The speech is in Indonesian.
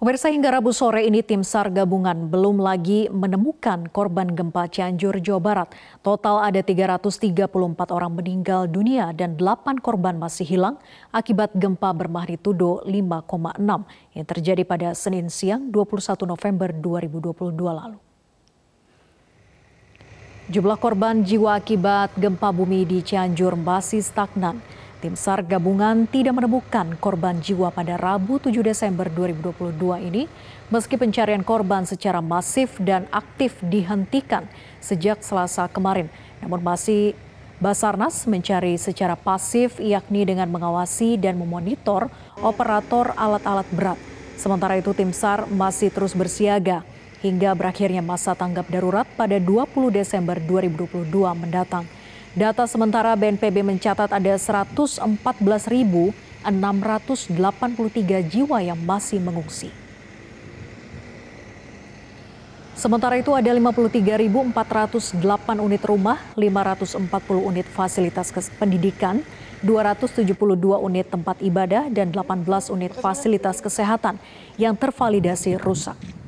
Pemirsa hingga Rabu sore ini tim SAR gabungan belum lagi menemukan korban gempa Cianjur, Jawa Barat. Total ada 334 orang meninggal dunia dan 8 korban masih hilang akibat gempa bermagnitudo 5,6 yang terjadi pada Senin siang 21 November 2022 lalu. Jumlah korban jiwa akibat gempa bumi di Cianjur masih stagnan. Tim SAR gabungan tidak menemukan korban jiwa pada Rabu 7 Desember 2022 ini, meski pencarian korban secara masif dan aktif dihentikan sejak Selasa kemarin. Namun masih Basarnas mencari secara pasif yakni dengan mengawasi dan memonitor operator alat-alat berat. Sementara itu tim SAR masih terus bersiaga hingga berakhirnya masa tanggap darurat pada 20 Desember 2022 mendatang. Data sementara BNPB mencatat ada 114.683 jiwa yang masih mengungsi. Sementara itu ada 53.408 unit rumah, 540 unit fasilitas pendidikan, 272 unit tempat ibadah, dan 18 unit fasilitas kesehatan yang tervalidasi rusak.